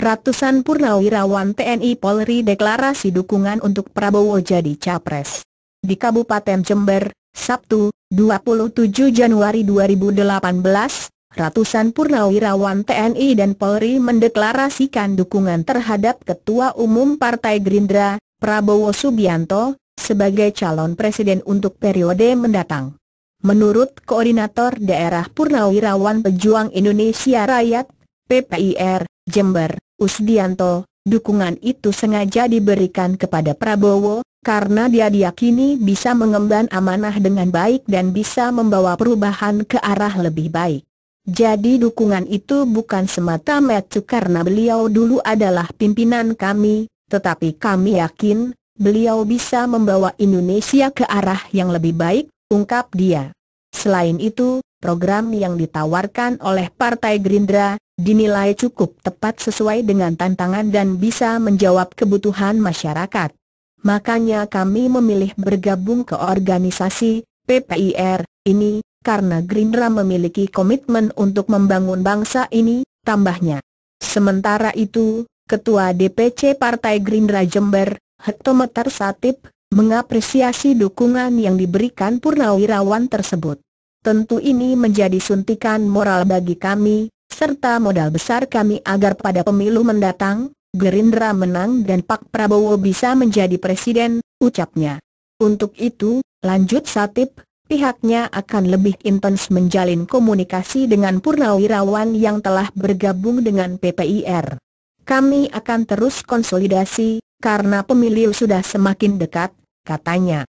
ratusan purnawirawan TNI Polri deklarasi dukungan untuk Prabowo jadi capres. Di Kabupaten Jember, Sabtu, 27 Januari 2018, ratusan purnawirawan TNI dan Polri mendeklarasikan dukungan terhadap Ketua Umum Partai Gerindra, Prabowo Subianto, sebagai calon presiden untuk periode mendatang. Menurut Koordinator Daerah Purnawirawan Pejuang Indonesia Rakyat, PPIR, Jember, Usdianto, dukungan itu sengaja diberikan kepada Prabowo, karena dia diyakini bisa mengemban amanah dengan baik dan bisa membawa perubahan ke arah lebih baik. Jadi dukungan itu bukan semata-mata karena beliau dulu adalah pimpinan kami, tetapi kami yakin, beliau bisa membawa Indonesia ke arah yang lebih baik, ungkap dia. Selain itu, program yang ditawarkan oleh Partai Gerindra, dinilai cukup tepat sesuai dengan tantangan dan bisa menjawab kebutuhan masyarakat. Makanya kami memilih bergabung ke organisasi PPIR ini, karena Gerindra memiliki komitmen untuk membangun bangsa ini, tambahnya. Sementara itu, Ketua DPC Partai Gerindra Jember, Hektometer Satip, mengapresiasi dukungan yang diberikan Purnawirawan tersebut. Tentu ini menjadi suntikan moral bagi kami, serta modal besar kami agar pada pemilu mendatang, Gerindra menang dan Pak Prabowo bisa menjadi presiden, ucapnya. Untuk itu, lanjut Satip, pihaknya akan lebih intens menjalin komunikasi dengan Purnawirawan yang telah bergabung dengan PPIR. Kami akan terus konsolidasi, karena pemilu sudah semakin dekat, katanya.